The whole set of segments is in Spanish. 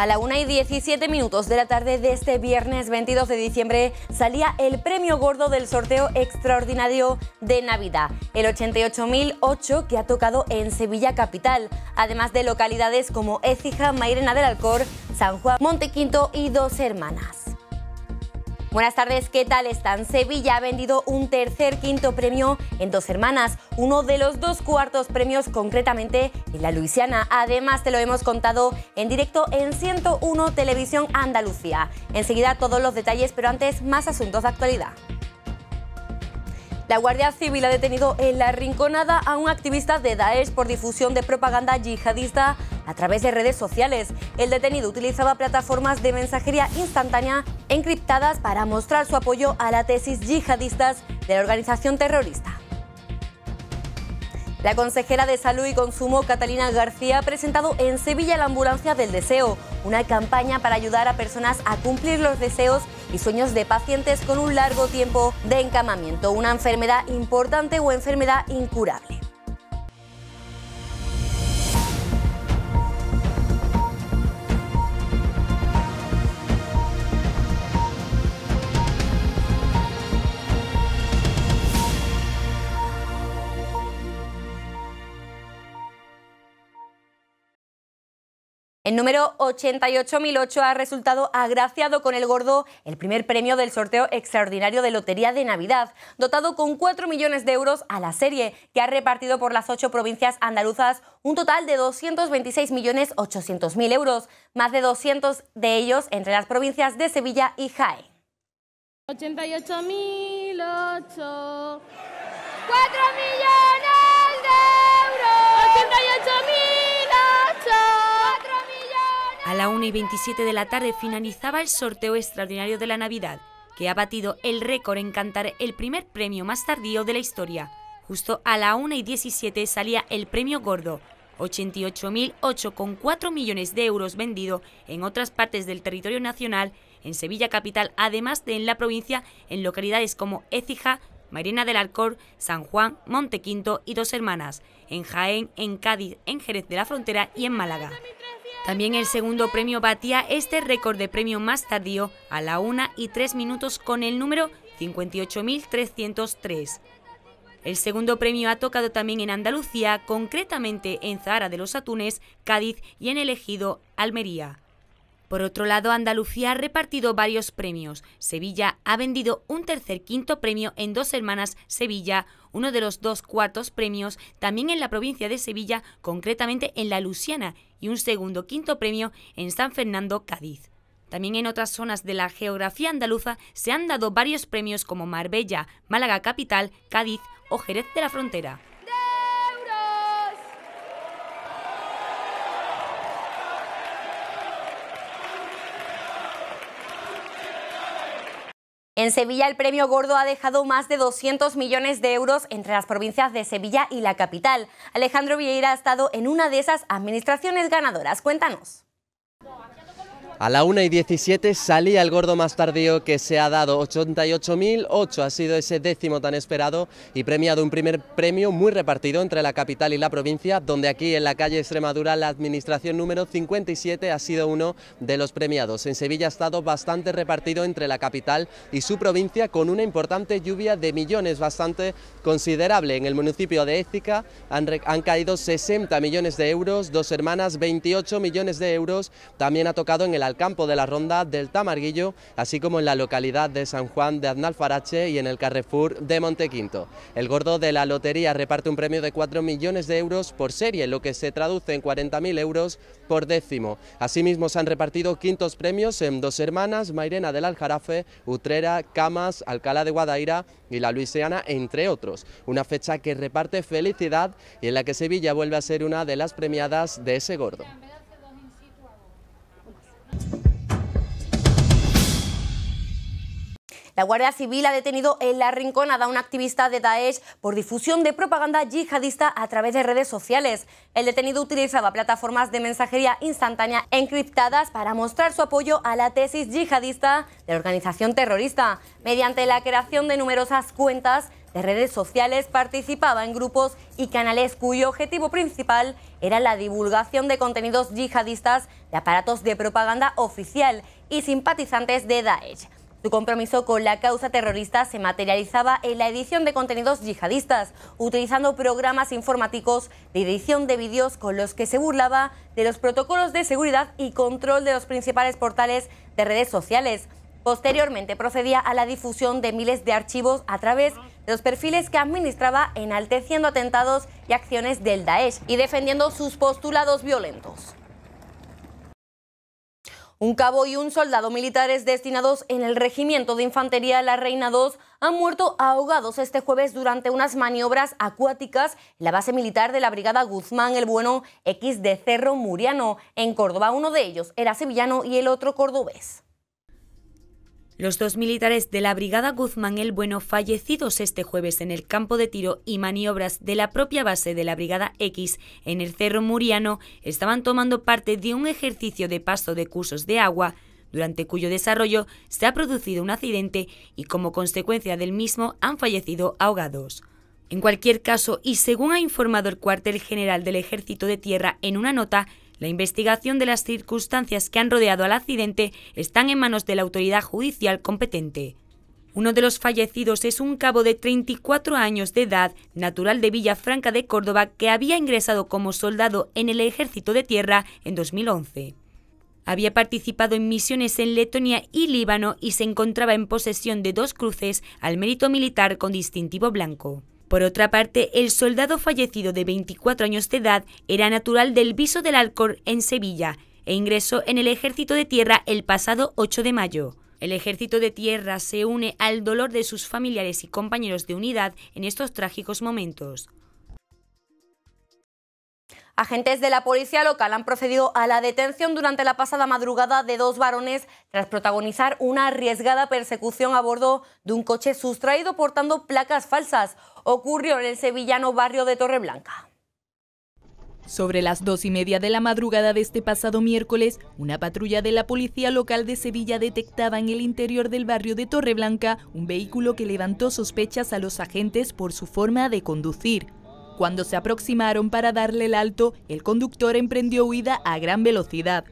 A la 1 y 17 minutos de la tarde de este viernes 22 de diciembre salía el premio gordo del sorteo extraordinario de Navidad, el 88.008 que ha tocado en Sevilla Capital, además de localidades como Écija, Mairena del Alcor, San Juan, Montequinto y Dos Hermanas. Buenas tardes, ¿qué tal están? Sevilla ha vendido un tercer quinto premio en dos hermanas, uno de los dos cuartos premios concretamente en la Luisiana. Además te lo hemos contado en directo en 101 Televisión Andalucía. Enseguida todos los detalles, pero antes más asuntos de actualidad. La Guardia Civil ha detenido en la rinconada a un activista de Daesh por difusión de propaganda yihadista a través de redes sociales. El detenido utilizaba plataformas de mensajería instantánea encriptadas para mostrar su apoyo a la tesis yihadistas de la organización terrorista. La consejera de Salud y Consumo, Catalina García, ha presentado en Sevilla la Ambulancia del Deseo, una campaña para ayudar a personas a cumplir los deseos y sueños de pacientes con un largo tiempo de encamamiento, una enfermedad importante o enfermedad incurable. El número 88.008 ha resultado agraciado con el gordo el primer premio del sorteo extraordinario de Lotería de Navidad, dotado con 4 millones de euros a la serie, que ha repartido por las ocho provincias andaluzas un total de 226.800.000 euros, más de 200 de ellos entre las provincias de Sevilla y Jaén. 88.008 4 millones A la 1 y 27 de la tarde finalizaba el sorteo extraordinario de la Navidad, que ha batido el récord en cantar el primer premio más tardío de la historia. Justo a la 1 y 17 salía el premio gordo, 88.008,4 millones de euros vendido en otras partes del territorio nacional, en Sevilla capital, además de en la provincia, en localidades como Écija, Marina del Alcor, San Juan, Montequinto y Dos Hermanas, en Jaén, en Cádiz, en Jerez de la Frontera y en Málaga. También el segundo premio batía este récord de premio más tardío a la 1 y 3 minutos con el número 58.303. El segundo premio ha tocado también en Andalucía, concretamente en Zahara de los Atunes, Cádiz y en el Ejido, Almería. Por otro lado, Andalucía ha repartido varios premios. Sevilla ha vendido un tercer quinto premio en Dos Hermanas Sevilla, uno de los dos cuartos premios también en la provincia de Sevilla, concretamente en La Luciana, y un segundo quinto premio en San Fernando, Cádiz. También en otras zonas de la geografía andaluza se han dado varios premios como Marbella, Málaga Capital, Cádiz o Jerez de la Frontera. En Sevilla el premio Gordo ha dejado más de 200 millones de euros entre las provincias de Sevilla y la capital. Alejandro Vieira ha estado en una de esas administraciones ganadoras. Cuéntanos. A la 1 y 17 salía el gordo más tardío que se ha dado 88.008. Ha sido ese décimo tan esperado y premiado un primer premio muy repartido entre la capital y la provincia, donde aquí en la calle Extremadura la administración número 57 ha sido uno de los premiados. En Sevilla ha estado bastante repartido entre la capital y su provincia con una importante lluvia de millones bastante considerable. En el municipio de Ética han, caído 60 millones de euros, dos hermanas 28 millones de euros. También ha tocado en el campo de la Ronda del Tamarguillo, así como en la localidad de San Juan de Aznalfarache y en el Carrefour de Montequinto. El gordo de la lotería reparte un premio de 4 millones de euros por serie, lo que se traduce en 40.000 euros por décimo. Asimismo, se han repartido quintos premios en Dos Hermanas, Mairena del Aljarafe, Utrera, Camas, Alcalá de Guadaira y La Luisiana, entre otros. Una fecha que reparte felicidad y en la que Sevilla vuelve a ser una de las premiadas de ese gordo. La Guardia Civil ha detenido en La Rinconada a un activista de Daesh por difusión de propaganda yihadista a través de redes sociales. El detenido utilizaba plataformas de mensajería instantánea encriptadas para mostrar su apoyo a la tesis yihadista de la organización terrorista, mediante la creación de numerosas cuentas de redes sociales participaba en grupos y canales cuyo objetivo principal era la divulgación de contenidos yihadistas de aparatos de propaganda oficial y simpatizantes de Daesh. Su compromiso con la causa terrorista se materializaba en la edición de contenidos yihadistas, utilizando programas informáticos de edición de vídeos con los que se burlaba de los protocolos de seguridad y control de los principales portales de redes sociales. Posteriormente procedía a la difusión de miles de archivos a través los perfiles que administraba enalteciendo atentados y acciones del Daesh y defendiendo sus postulados violentos. Un cabo y un soldado militares destinados en el Regimiento de Infantería La Reina II han muerto ahogados este jueves durante unas maniobras acuáticas en la base militar de la Brigada Guzmán el Bueno X de Cerro Muriano, en Córdoba. Uno de ellos era sevillano y el otro cordobés. Los dos militares de la Brigada Guzmán el Bueno fallecidos este jueves en el campo de tiro y maniobras de la propia base de la Brigada X en el Cerro Muriano estaban tomando parte de un ejercicio de paso de cursos de agua durante cuyo desarrollo se ha producido un accidente y como consecuencia del mismo han fallecido ahogados. En cualquier caso, y según ha informado el cuartel general del Ejército de Tierra en una nota, la investigación de las circunstancias que han rodeado al accidente están en manos de la autoridad judicial competente. Uno de los fallecidos es un cabo de 34 años de edad, natural de Villafranca de Córdoba, que había ingresado como soldado en el Ejército de Tierra en 2011. Había participado en misiones en Letonia y Líbano y se encontraba en posesión de dos cruces al mérito militar con distintivo blanco. Por otra parte, el soldado fallecido de 24 años de edad era natural del Viso del Alcor en Sevilla e ingresó en el Ejército de Tierra el pasado 8 de mayo. El Ejército de Tierra se une al dolor de sus familiares y compañeros de unidad en estos trágicos momentos. Agentes de la policía local han procedido a la detención durante la pasada madrugada de dos varones tras protagonizar una arriesgada persecución a bordo de un coche sustraído portando placas falsas. Ocurrió en el sevillano barrio de Torreblanca. Sobre las dos y media de la madrugada de este pasado miércoles, una patrulla de la policía local de Sevilla detectaba en el interior del barrio de Torreblanca un vehículo que levantó sospechas a los agentes por su forma de conducir. Cuando se aproximaron para darle el alto, el conductor emprendió huida a gran velocidad.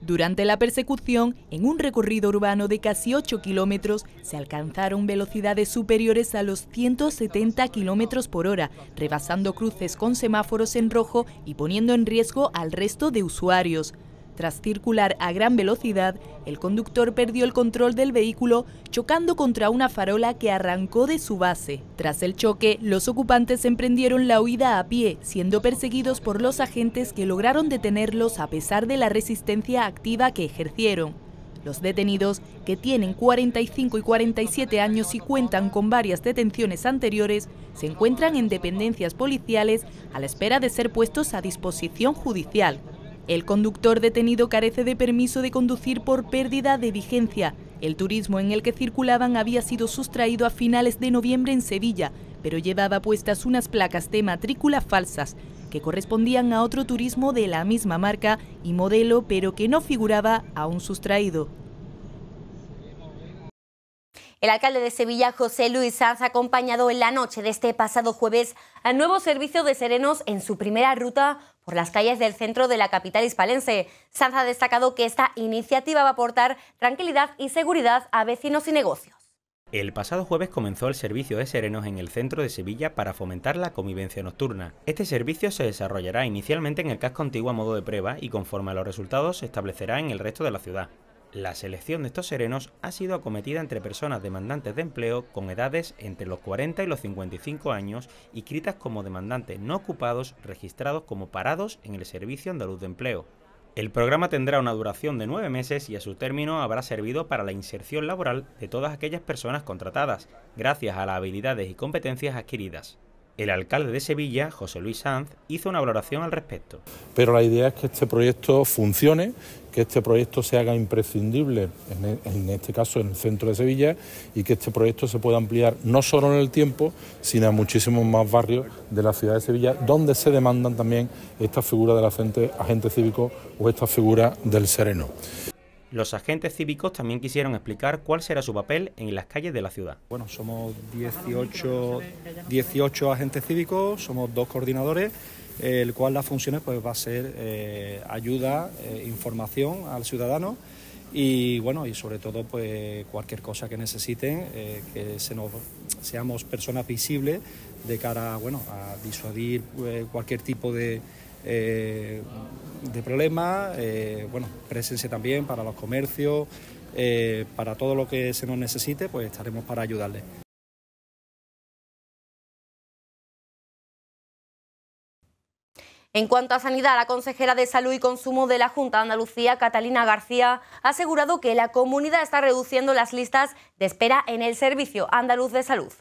Durante la persecución, en un recorrido urbano de casi 8 kilómetros, se alcanzaron velocidades superiores a los 170 kilómetros por hora, rebasando cruces con semáforos en rojo y poniendo en riesgo al resto de usuarios. Tras circular a gran velocidad, el conductor perdió el control del vehículo chocando contra una farola que arrancó de su base. Tras el choque, los ocupantes emprendieron la huida a pie, siendo perseguidos por los agentes que lograron detenerlos a pesar de la resistencia activa que ejercieron. Los detenidos, que tienen 45 y 47 años y cuentan con varias detenciones anteriores, se encuentran en dependencias policiales a la espera de ser puestos a disposición judicial. El conductor detenido carece de permiso de conducir por pérdida de vigencia. El turismo en el que circulaban había sido sustraído a finales de noviembre en Sevilla, pero llevaba puestas unas placas de matrícula falsas que correspondían a otro turismo de la misma marca y modelo, pero que no figuraba aún sustraído. El alcalde de Sevilla, José Luis Sanz, ha acompañado en la noche de este pasado jueves al nuevo servicio de serenos en su primera ruta por las calles del centro de la capital hispalense. Sanz ha destacado que esta iniciativa va a aportar tranquilidad y seguridad a vecinos y negocios. El pasado jueves comenzó el servicio de serenos en el centro de Sevilla para fomentar la convivencia nocturna. Este servicio se desarrollará inicialmente en el casco antiguo a modo de prueba y conforme a los resultados se establecerá en el resto de la ciudad. La selección de estos serenos ha sido acometida entre personas demandantes de empleo con edades entre los 40 y los 55 años y como demandantes no ocupados registrados como parados en el Servicio Andaluz de Empleo. El programa tendrá una duración de nueve meses y a su término habrá servido para la inserción laboral de todas aquellas personas contratadas, gracias a las habilidades y competencias adquiridas. El alcalde de Sevilla, José Luis Sanz, hizo una valoración al respecto. Pero la idea es que este proyecto funcione que este proyecto se haga imprescindible, e, en, este caso en el centro de Sevilla, y que este proyecto se pueda ampliar no solo en el tiempo, sino a muchísimos más barrios de la ciudad de Sevilla, donde se demandan también ...esta figura del agente, agente cívico o esta figura del sereno. Los agentes cívicos también quisieron explicar cuál será su papel en las calles de la ciudad. Bueno, somos 18, 18 agentes cívicos, somos dos coordinadores el cual las funciones pues va a ser eh, ayuda, eh, información al ciudadano y bueno y sobre todo pues cualquier cosa que necesiten eh, que seamos personas visibles de cara bueno a disuadir cualquier tipo de de problema bueno presencia también para los comercios para todo lo que se nos necesite pues estaremos para ayudarles En cuanto a sanidad, la consejera de Salud y Consumo de la Junta de Andalucía, Catalina García, ha asegurado que la comunidad está reduciendo las listas de espera en el Servicio Andaluz de Salud.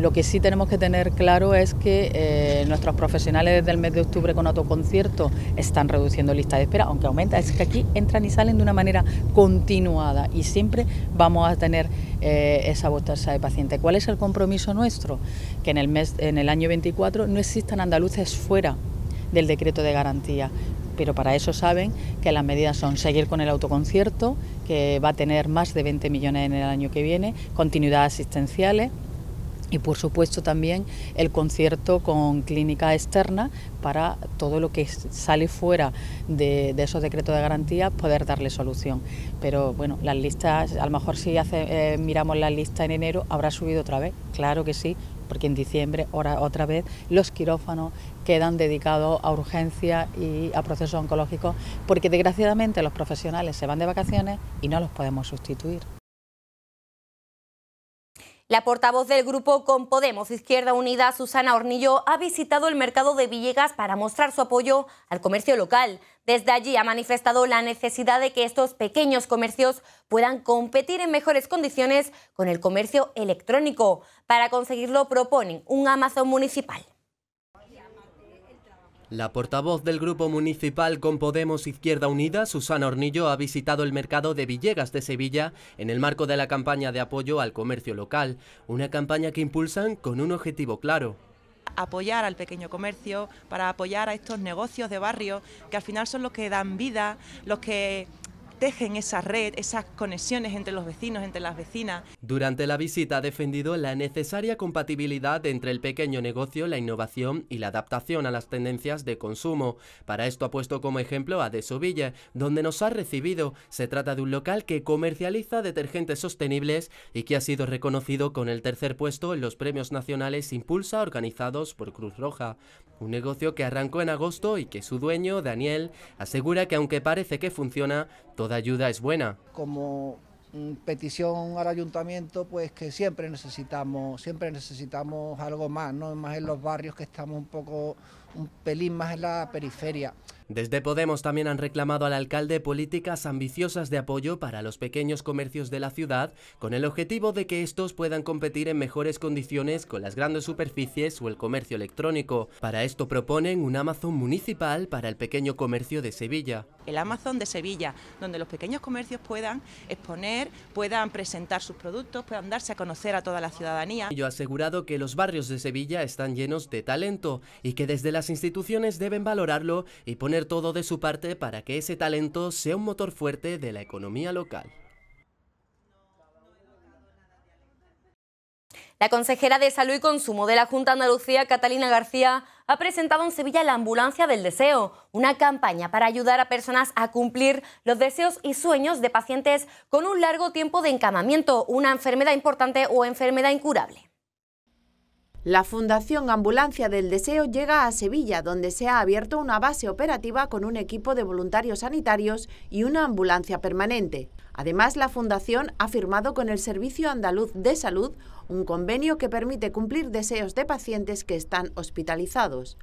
Lo que sí tenemos que tener claro es que eh, nuestros profesionales desde el mes de octubre con autoconcierto están reduciendo listas de espera, aunque aumenta, es que aquí entran y salen de una manera continuada y siempre vamos a tener eh, esa bolsa de paciente. ¿Cuál es el compromiso nuestro? Que en el, mes, en el año 24 no existan andaluces fuera del decreto de garantía. Pero para eso saben que las medidas son seguir con el autoconcierto, que va a tener más de 20 millones en el año que viene, continuidad asistenciales y por supuesto también el concierto con clínica externa para todo lo que sale fuera de, esos decretos de garantía poder darle solución. Pero bueno, las listas, a lo mejor si hace, eh, miramos la lista en enero habrá subido otra vez, claro que sí, porque en diciembre otra vez los quirófanos, quedan dedicados a urgencias y a procesos oncológicos, porque desgraciadamente los profesionales se van de vacaciones y no los podemos sustituir. La portavoz del grupo con Podemos Izquierda Unida, Susana Hornillo, ha visitado el mercado de Villegas para mostrar su apoyo al comercio local. Desde allí ha manifestado la necesidad de que estos pequeños comercios puedan competir en mejores condiciones con el comercio electrónico. Para conseguirlo proponen un Amazon municipal. La portavoz del Grupo Municipal con Podemos Izquierda Unida, Susana Hornillo, ha visitado el mercado de Villegas de Sevilla en el marco de la campaña de apoyo al comercio local, una campaña que impulsan con un objetivo claro, apoyar al pequeño comercio, para apoyar a estos negocios de barrio, que al final son los que dan vida, los que tejen esa red, esas conexiones entre los vecinos, entre las vecinas. Durante la visita ha defendido la necesaria compatibilidad entre el pequeño negocio, la innovación y la adaptación a las tendencias de consumo. Para esto ha puesto como ejemplo a De donde nos ha recibido. Se trata de un local que comercializa detergentes sostenibles y que ha sido reconocido con el tercer puesto en los premios nacionales Impulsa organizados por Cruz Roja. Un negocio que arrancó en agosto y que su dueño, Daniel, asegura que aunque parece que funciona, ayuda es buena. Como mm, petición al ayuntamiento, pues que siempre necesitamos, siempre necesitamos algo más, no más en los barrios que estamos un poco, un pelín más en la periferia. Desde Podemos también han reclamado al alcalde políticas ambiciosas de apoyo para los pequeños comercios de la ciudad, con el objetivo de que estos puedan competir en mejores condiciones con las grandes superficies o el comercio electrónico. Para esto proponen un Amazon municipal para el pequeño comercio de Sevilla. El Amazon de Sevilla, donde los pequeños comercios puedan exponer, puedan presentar sus productos, puedan darse a conocer a toda la ciudadanía. Yo he asegurado que los barrios de Sevilla están llenos de talento y que desde las instituciones deben valorarlo y poner todo de su parte para que ese talento sea un motor fuerte de la economía local. La consejera de Salud y Consumo de la Junta Andalucía, Catalina García, ha presentado en Sevilla la Ambulancia del Deseo, una campaña para ayudar a personas a cumplir los deseos y sueños de pacientes con un largo tiempo de encamamiento, una enfermedad importante o enfermedad incurable. La Fundación Ambulancia del Deseo llega a Sevilla, donde se ha abierto una base operativa con un equipo de voluntarios sanitarios y una ambulancia permanente. Además, la Fundación ha firmado con el Servicio Andaluz de Salud un convenio que permite cumplir deseos de pacientes que están hospitalizados.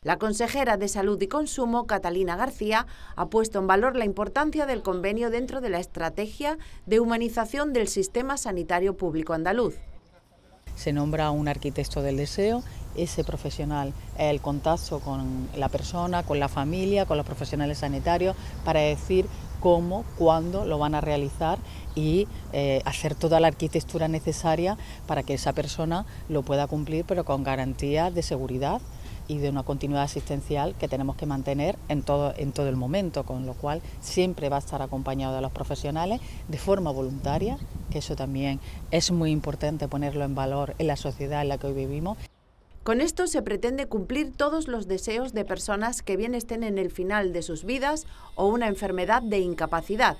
La consejera de Salud y Consumo, Catalina García, ha puesto en valor la importancia del convenio dentro de la estrategia de humanización del sistema sanitario público andaluz se nombra un arquitecto del deseo, ese profesional, el contacto con la persona, con la familia, con los profesionales sanitarios, para decir cómo, cuándo lo van a realizar y eh, hacer toda la arquitectura necesaria para que esa persona lo pueda cumplir, pero con garantías de seguridad y de una continuidad asistencial que tenemos que mantener en todo, el momento, con lo cual siempre va a estar acompañado de los profesionales de forma voluntaria, que eso también es muy importante ponerlo en valor en la sociedad en la que hoy vivimos. Con esto se pretende cumplir todos los deseos de personas que bien estén en el final de sus vidas o una enfermedad de incapacidad.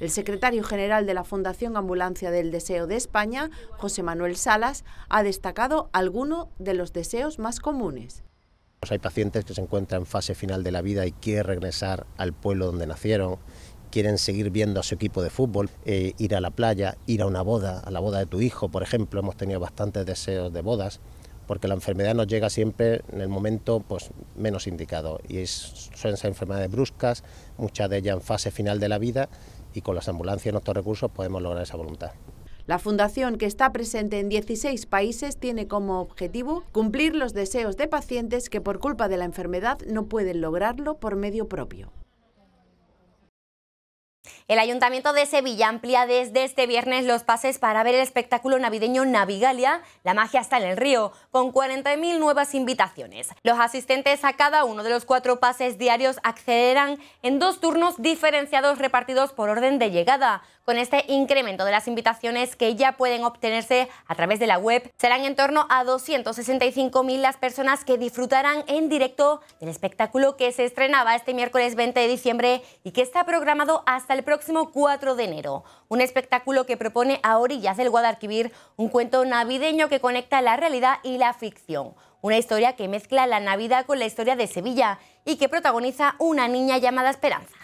El secretario general de la Fundación Ambulancia del Deseo de España, José Manuel Salas, ha destacado algunos de los deseos más comunes. Pues hay pacientes que se encuentran en fase final de la vida y quieren regresar al pueblo donde nacieron, quieren seguir viendo a su equipo de fútbol, eh, ir a la playa, ir a una boda, a la boda de tu hijo, por ejemplo, hemos tenido bastantes deseos de bodas, porque la enfermedad nos llega siempre en el momento pues, menos indicado y es, suelen ser enfermedades bruscas, muchas de ellas en fase final de la vida y con las ambulancias y nuestros recursos podemos lograr esa voluntad. La fundación, que está presente en 16 países, tiene como objetivo cumplir los deseos de pacientes que por culpa de la enfermedad no pueden lograrlo por medio propio. El Ayuntamiento de Sevilla amplía desde este viernes los pases para ver el espectáculo navideño Navigalia, La magia está en el río, con 40.000 nuevas invitaciones. Los asistentes a cada uno de los cuatro pases diarios accederán en dos turnos diferenciados repartidos por orden de llegada con este incremento de las invitaciones que ya pueden obtenerse a través de la web. Serán en torno a 265.000 las personas que disfrutarán en directo del espectáculo que se estrenaba este miércoles 20 de diciembre y que está programado hasta el próximo 4 de enero. Un espectáculo que propone a orillas del Guadalquivir un cuento navideño que conecta la realidad y la ficción. Una historia que mezcla la Navidad con la historia de Sevilla y que protagoniza una niña llamada Esperanza.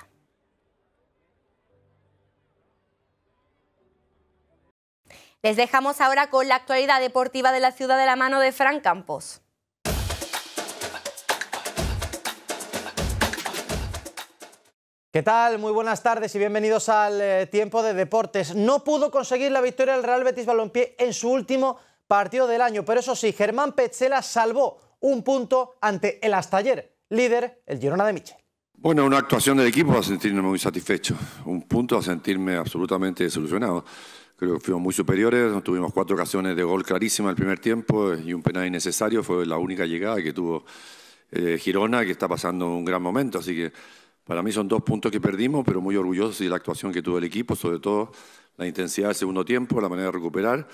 Les dejamos ahora con la actualidad deportiva de la ciudad de la mano de Fran Campos. ¿Qué tal? Muy buenas tardes y bienvenidos al eh, tiempo de deportes. No pudo conseguir la victoria el Real Betis Balompié en su último partido del año, pero eso sí, Germán Petzela salvó un punto ante el ayer líder el Girona de Michel. Bueno, una actuación del equipo a sentirme muy satisfecho, un punto a sentirme absolutamente desilusionado. Creo que fuimos muy superiores, tuvimos cuatro ocasiones de gol en el primer tiempo y un penal innecesario, fue la única llegada que tuvo eh, Girona, que está pasando un gran momento. Así que para mí son dos puntos que perdimos, pero muy orgullosos de la actuación que tuvo el equipo, sobre todo la intensidad del segundo tiempo, la manera de recuperar.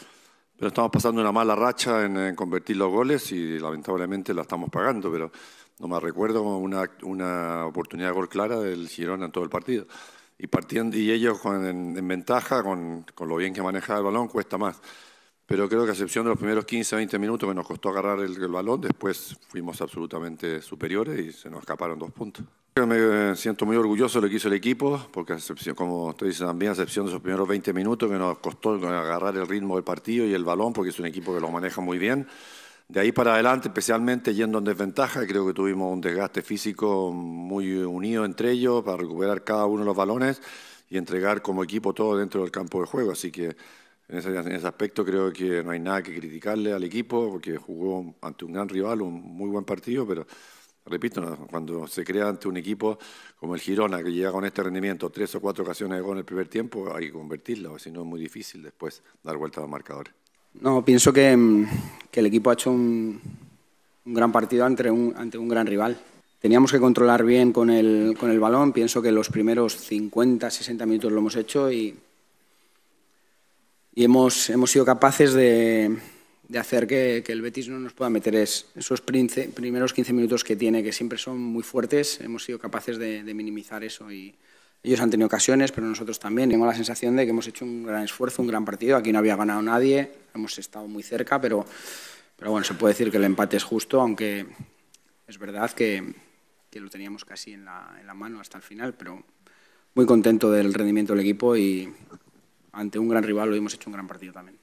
Pero estamos pasando una mala racha en, convertir los goles y lamentablemente la estamos pagando, pero no me recuerdo una, una oportunidad de gol clara del Girona en todo el partido y, partiendo, y ellos con, en, ventaja, con, con, lo bien que manejaba el balón, cuesta más. Pero creo que a excepción de los primeros 15, 20 minutos que nos costó agarrar el, balón, después fuimos absolutamente superiores y se nos escaparon dos puntos. Me eh, siento muy orgulloso de lo que hizo el equipo, porque como usted dice también, a excepción de esos primeros 20 minutos que nos costó agarrar el ritmo del partido y el balón, porque es un equipo que lo maneja muy bien. De ahí para adelante, especialmente yendo en desventaja, creo que tuvimos un desgaste físico muy unido entre ellos para recuperar cada uno de los balones y entregar como equipo todo dentro del campo de juego. Así que en ese, aspecto creo que no hay nada que criticarle al equipo porque jugó ante un gran rival, un muy buen partido, pero repito, cuando se crea ante un equipo como el Girona que llega con este rendimiento tres o cuatro ocasiones de gol en el primer tiempo, hay que convertirla, o si no es muy difícil después dar vuelta al marcadores. No, pienso mm, que, el equipo ha hecho un, gran partido ante un, ante un gran rival. Teníamos que controlar bien con el, con el balón. Pienso que los primeros 50, 60 minutos lo hemos hecho y, y hemos, sido capaces de, hacer que, el Betis no nos pueda meter esos primeros 15 minutos que tiene, que siempre son muy fuertes. Hemos sido capaces de, de minimizar eso y ellos han tenido ocasiones, pero nosotros también. Tengo la sensación de que hemos hecho un gran esfuerzo, un gran partido. Aquí no había ganado nadie, hemos estado muy cerca, pero, pero bueno, se puede decir que el empate es justo, aunque es verdad que, que lo teníamos casi en la, en la mano hasta el final, pero muy contento del rendimiento del equipo y ante un gran rival lo hemos hecho un gran partido también.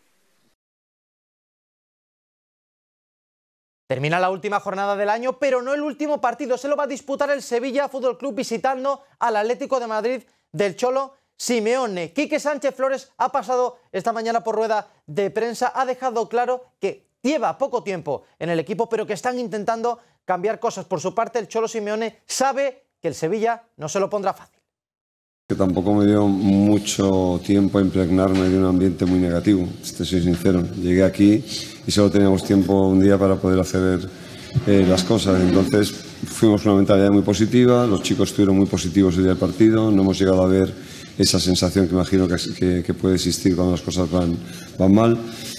Termina la última jornada del año, pero no el último partido. Se lo va a disputar el Sevilla Fútbol Club visitando al Atlético de Madrid del Cholo Simeone. Quique Sánchez Flores ha pasado esta mañana por rueda de prensa. Ha dejado claro que lleva poco tiempo en el equipo, pero que están intentando cambiar cosas. Por su parte, el Cholo Simeone sabe que el Sevilla no se lo pondrá fácil que tampoco me dio mucho tiempo a impregnarme de un ambiente muy negativo, Este soy sincero. Llegué aquí y solo teníamos tiempo un día para poder hacer eh, las cosas. Entonces fuimos una mentalidad muy positiva, los chicos estuvieron muy positivos el día del partido, no hemos llegado a ver esa sensación que imagino que, puede existir cuando las cosas van, van mal.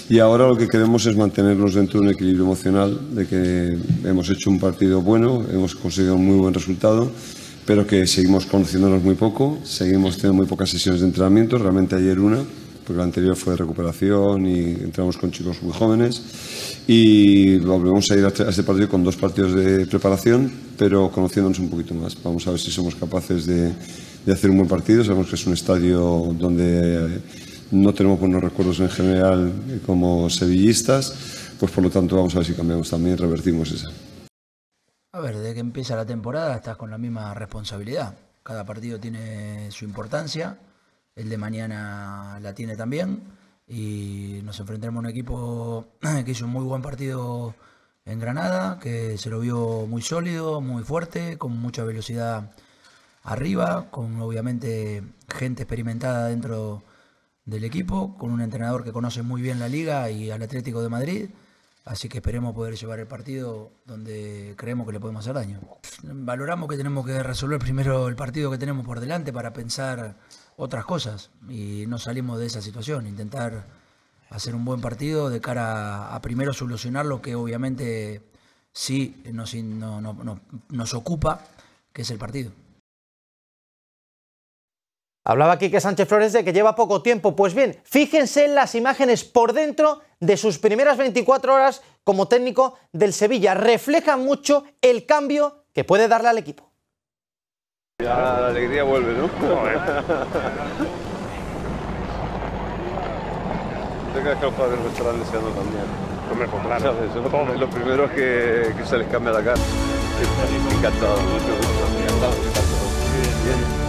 Y ahora lo que queremos es mantenernos dentro de un equilibrio emocional, de que hemos hecho un partido bueno, hemos conseguido un muy buen resultado pero que seguimos conociéndonos muy poco, seguimos teniendo muy pocas sesiones de entrenamiento, realmente ayer una, porque la anterior fue de recuperación y entramos con chicos muy jóvenes y volvemos a ir este, a este partido con dos partidos de preparación, pero conociéndonos un poquito más. Vamos a ver si somos capaces de, hacer un buen partido, sabemos que es un estadio donde no tenemos buenos recuerdos en general eh, como sevillistas, pues por lo tanto vamos a ver si cambiamos también, revertimos esa. A ver, desde que empieza la temporada estás con la misma responsabilidad. Cada partido tiene su importancia, el de mañana la tiene también y nos enfrentaremos a un equipo que hizo un muy buen partido en Granada, que se lo vio muy sólido, muy fuerte, con mucha velocidad arriba, con obviamente gente experimentada dentro del equipo, con un entrenador que conoce muy bien la liga y al Atlético de Madrid Así que esperemos poder llevar el partido donde creemos que le podemos hacer daño. Valoramos que tenemos que resolver primero el partido que tenemos por delante para pensar otras cosas y no salimos de esa situación. Intentar hacer un buen partido de cara a, primero solucionar lo que obviamente sí nos, ocupa, que es el partido. Hablaba aquí que Sánchez Flores de que lleva poco tiempo. Pues bien, fíjense en las imágenes por dentro de sus primeras 24 horas como técnico del Sevilla. Refleja mucho el cambio que puede darle al equipo. Ya la alegría vuelve, ¿no? Yo creo que los padres lo estarán deseando también. Pues claro. Lo, primero es que, se les cambia la cara. Encantado, Encantado.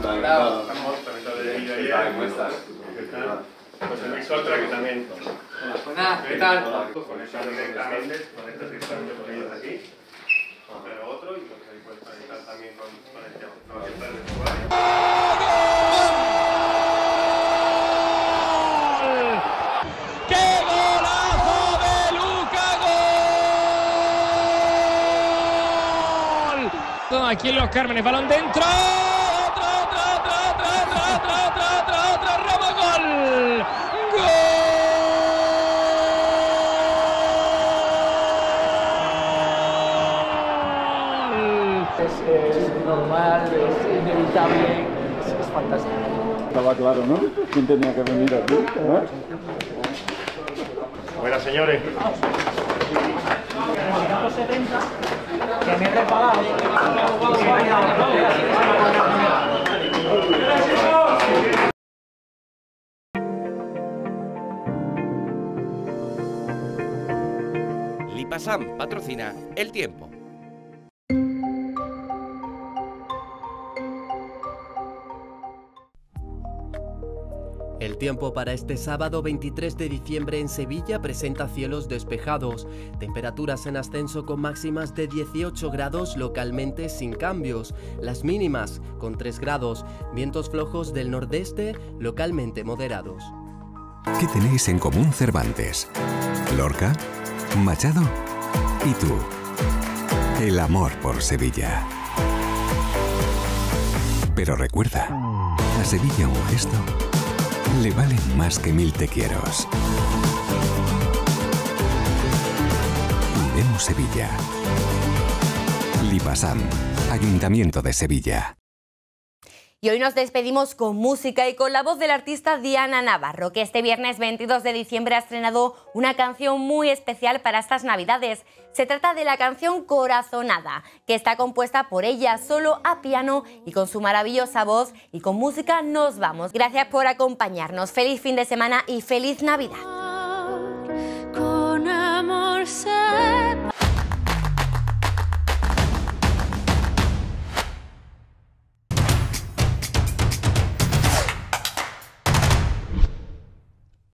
Bravo. Estamos a de Pues el que también. Pues ¿qué tal? Con directamente, directamente con ellos aquí. otro y pues ahí también con, el que Aquí en los Cármenes, balón dentro. También bien, es, fantástico. Estaba claro, ¿no? ¿Quién tenía que venir aquí? ¿Eh? Buenas, señores. que me Lipasam patrocina El Tiempo. tiempo para este sábado 23 de diciembre en Sevilla presenta cielos despejados, temperaturas en ascenso con máximas de 18 grados localmente sin cambios, las mínimas con 3 grados, vientos flojos del nordeste localmente moderados. ¿Qué tenéis en común Cervantes? Lorca, Machado y tú. El amor por Sevilla. Pero recuerda, la Sevilla un le valen más que mil te quieros. Sevilla. Lipasam, Ayuntamiento de Sevilla. Y hoy nos despedimos con música y con la voz del artista Diana Navarro, que este viernes 22 de diciembre ha estrenado una canción muy especial para estas navidades. Se trata de la canción Corazonada, que está compuesta por ella solo a piano y con su maravillosa voz y con música nos vamos. Gracias por acompañarnos, feliz fin de semana y feliz Navidad.